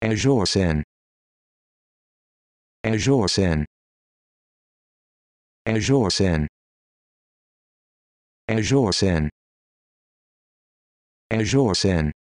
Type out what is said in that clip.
Azure Sin Azure Sin Azure Sin Azure Sin Azure Sin